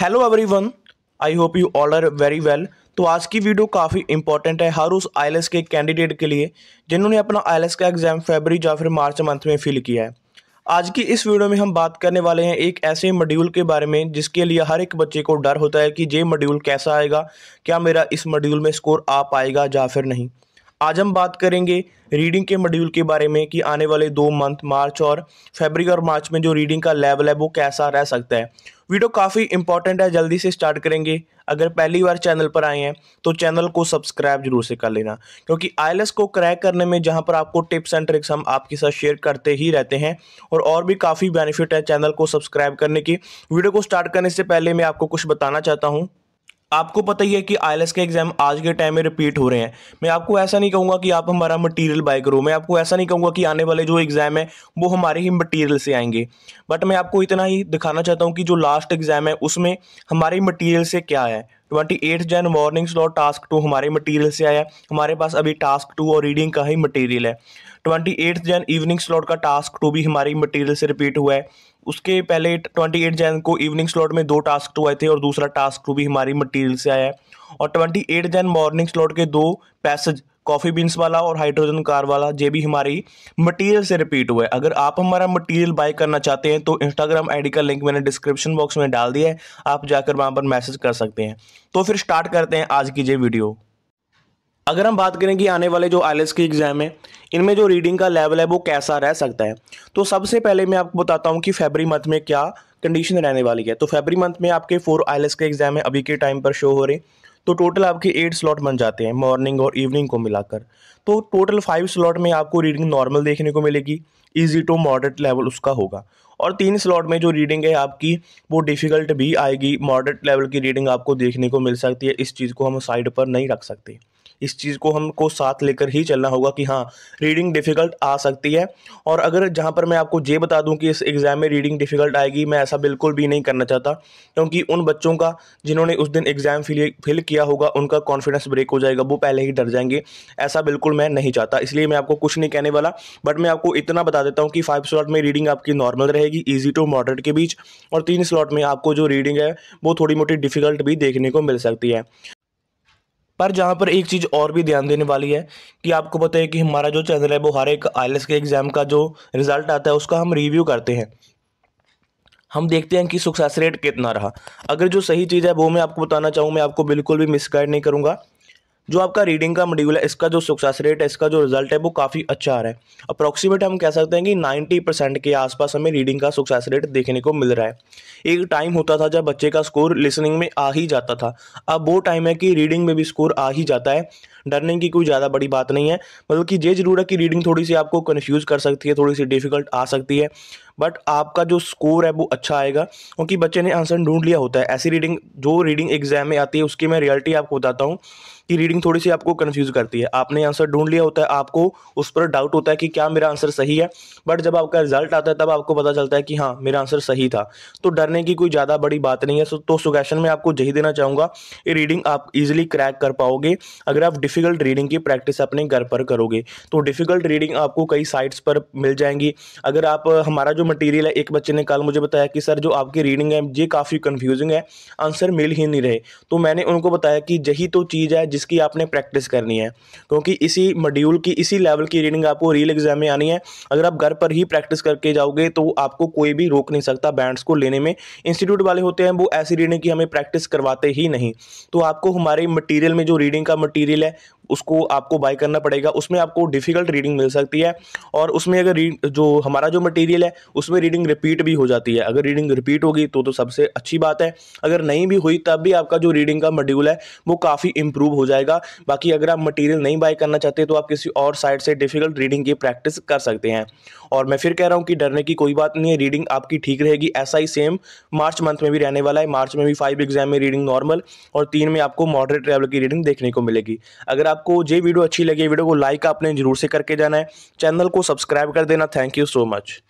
hello everyone I hope you all are very well तो आज की वीडियो काफ़ी इंपॉर्टेंट है हर उस आई के कैंडिडेट के लिए जिन्होंने अपना आई का एग्ज़ाम फेबरी या फिर मार्च मंथ में फिल किया है आज की इस वीडियो में हम बात करने वाले हैं एक ऐसे मॉड्यूल के बारे में जिसके लिए हर एक बच्चे को डर होता है कि ये मॉड्यूल कैसा आएगा क्या मेरा इस मॉड्यूल में स्कोर आ पाएगा या फिर नहीं आज हम बात करेंगे रीडिंग के मॉड्यूल के बारे में कि आने वाले दो मंथ मार्च और फेबर और मार्च में जो रीडिंग का लेवल है वो कैसा रह सकता है वीडियो काफ़ी इंपॉर्टेंट है जल्दी से स्टार्ट करेंगे अगर पहली बार चैनल पर आए हैं तो चैनल को सब्सक्राइब जरूर से कर लेना क्योंकि आई को क्रैक करने में जहां पर आपको टिप्स एंड ट्रिक्स हम आपके साथ शेयर करते ही रहते हैं और और भी काफ़ी बेनिफिट है चैनल को सब्सक्राइब करने की वीडियो को स्टार्ट करने से पहले मैं आपको कुछ बताना चाहता हूँ आपको पता ही है कि आई के एग्ज़ाम आज के टाइम में रिपीट हो रहे हैं मैं आपको ऐसा नहीं कहूँगा कि आप हमारा मटेरियल बाय करो मैं आपको ऐसा नहीं कहूँगा कि आने वाले जो एग्ज़ाम है वो हमारे ही मटेरियल से आएंगे बट मैं आपको इतना ही दिखाना चाहता हूँ कि जो लास्ट एग्ज़ाम है उसमें हमारे मटीरियल से क्या है twenty eight Jan morning slot task two हमारे मटीरियल से आया हमारे पास अभी टास्क टू और रीडिंग का ही मटीरियल है twenty eighth Jan evening slot का टास्क टू भी हमारी मटेरियल से रिपीट हुआ है उसके पहले ट्वेंटी एट जैन को इवनिंग स्लॉट में दो टास्क टू आए थे और दूसरा टास्क टू भी हमारी मटेरियल से आया है और twenty eight Jan morning slot के दो पैसेज कॉफ़ी बीन्स वाला और हाइड्रोजन कार वाला ये भी हमारी मटेरियल से रिपीट हुआ है अगर आप हमारा मटेरियल बाय करना चाहते हैं तो इंस्टाग्राम आईडी का लिंक मैंने डिस्क्रिप्शन बॉक्स में डाल दिया है आप जाकर वहाँ पर मैसेज कर सकते हैं तो फिर स्टार्ट करते हैं आज की ये वीडियो अगर हम बात करें कि आने वाले जो आई के एग्ज़ाम है इनमें जो रीडिंग का लेवल है वो कैसा रह सकता है तो सबसे पहले मैं आपको बताता हूँ कि फेबरी मंथ में क्या कंडीशन रहने वाली है तो फेबरी मंथ में आपके फोर आई के एग्ज़ाम है अभी के टाइम पर शो हो रहे तो टोटल आपके एट स्लॉट बन जाते हैं मॉर्निंग और इवनिंग को मिलाकर तो टोटल फाइव स्लॉट में आपको रीडिंग नॉर्मल देखने को मिलेगी ईजी टू मॉडरेट लेवल उसका होगा और तीन स्लॉट में जो रीडिंग है आपकी वो डिफ़िकल्ट भी आएगी मॉडरेट लेवल की रीडिंग आपको देखने को मिल सकती है इस चीज़ को हम साइड पर नहीं रख सकते इस चीज़ को हमको साथ लेकर ही चलना होगा कि हाँ रीडिंग डिफ़िकल्ट आ सकती है और अगर जहाँ पर मैं आपको ये बता दूँ कि इस एग्ज़ाम में रीडिंग डिफ़िकल्ट आएगी मैं ऐसा बिल्कुल भी नहीं करना चाहता क्योंकि उन बच्चों का जिन्होंने उस दिन एग्ज़ाम फिल किया होगा उनका कॉन्फिडेंस ब्रेक हो जाएगा वो पहले ही डर जाएंगे ऐसा बिल्कुल मैं नहीं चाहता इसलिए मैं आपको कुछ नहीं कहने वाला बट मैं आपको इतना बता देता हूँ कि फाइव स्लॉट में रीडिंग आपकी नॉर्मल रहेगी ईजी टू मॉडरेट के बीच और तीन स्लॉट में आपको जो रीडिंग है वो थोड़ी मोटी डिफ़िकल्ट भी देखने को मिल सकती है पर जहाँ पर एक चीज़ और भी ध्यान देने वाली है कि आपको पता है कि हमारा जो चैनल है वो हर एक आई के एग्ज़ाम का जो रिज़ल्ट आता है उसका हम रिव्यू करते हैं हम देखते हैं कि सक्सेस रेट कितना रहा अगर जो सही चीज़ है वो मैं आपको बताना चाहूँ मैं आपको बिल्कुल भी मिसगाइड नहीं करूँगा जो आपका रीडिंग का मॉड्यूल है इसका जो सक्सेस रेट है इसका जो रिजल्ट है वो काफ़ी अच्छा आ रहा है अप्रॉक्सीमेट हम कह सकते हैं कि 90 परसेंट के आसपास हमें रीडिंग का सक्सेस रेट देखने को मिल रहा है एक टाइम होता था जब बच्चे का स्कोर लिसनिंग में आ ही जाता था अब वो टाइम है कि रीडिंग में भी स्कोर आ ही जाता है डरने की कोई ज़्यादा बड़ी बात नहीं है मतलब कि ये जरूर है कि रीडिंग थोड़ी सी आपको कन्फ्यूज़ कर सकती है थोड़ी सी डिफ़िकल्ट आ सकती है बट आपका जो स्कोर है वो अच्छा आएगा क्योंकि बच्चे ने आंसर ढूंढ लिया होता है ऐसी रीडिंग जो रीडिंग एग्जाम में आती है उसकी मैं रियलिटी आपको बताता हूँ कि रीडिंग थोड़ी सी आपको कन्फ्यूज़ करती है आपने आंसर ढूंढ लिया होता है आपको उस पर डाउट होता है कि क्या मेरा आंसर सही है बट जब आपका रिजल्ट आता है तब आपको पता चलता है कि हाँ मेरा आंसर सही था तो डरने की कोई ज़्यादा बड़ी बात नहीं है सो तो सुगेशन में आपको यही देना चाहूँगा ये रीडिंग आप इजिली क्रैक कर पाओगे अगर आप डिफ़िकल्ट रीडिंग की प्रैक्टिस अपने घर पर करोगे तो डिफ़िकल्ट रीडिंग आपको कई साइट्स पर मिल जाएंगी अगर आप हमारा जो मटेरियल है एक बच्चे ने कल मुझे बताया कि सर जो आपकी रीडिंग है ये काफ़ी कंफ्यूजिंग है आंसर मिल ही नहीं रहे तो मैंने उनको बताया कि यही तो चीज़ है जिसकी आपने प्रैक्टिस करनी है क्योंकि इसी मॉड्यूल की इसी लेवल की रीडिंग आपको रियल एग्जाम में आनी है अगर आप घर पर ही प्रैक्टिस करके जाओगे तो आपको कोई भी रोक नहीं सकता बैंड्स को लेने में इंस्टीट्यूट वाले होते हैं वो ऐसी रीडिंग की हमें प्रैक्टिस करवाते ही नहीं तो आपको हमारे मटीरियल में जो रीडिंग का मटीरियल है उसको आपको बाय करना पड़ेगा उसमें आपको डिफ़िकल्ट रीडिंग मिल सकती है और उसमें अगर जो हमारा जो मटेरियल है उसमें रीडिंग रिपीट भी हो जाती है अगर रीडिंग रिपीट होगी तो तो सबसे अच्छी बात है अगर नहीं भी हुई तब भी आपका जो रीडिंग का मॉड्यूल है वो काफ़ी इंप्रूव हो जाएगा बाकी अगर आप मटेरियल नहीं बाय करना चाहते तो आप किसी और साइड से डिफ़िकल्ट रीडिंग की प्रैक्टिस कर सकते हैं और मैं फिर कह रहा हूँ कि डरने की कोई बात नहीं है रीडिंग आपकी ठीक रहेगी ऐसा ही सेम मार्च मंथ में भी रहने वाला है मार्च में भी फाइव एग्जाम में रीडिंग नॉर्मल और तीन में आपको मॉडरेट लेवल की रीडिंग देखने को मिलेगी अगर आप आपको ये वीडियो अच्छी लगी वीडियो को लाइक आपने जरूर से करके जाना है चैनल को सब्सक्राइब कर देना थैंक यू सो मच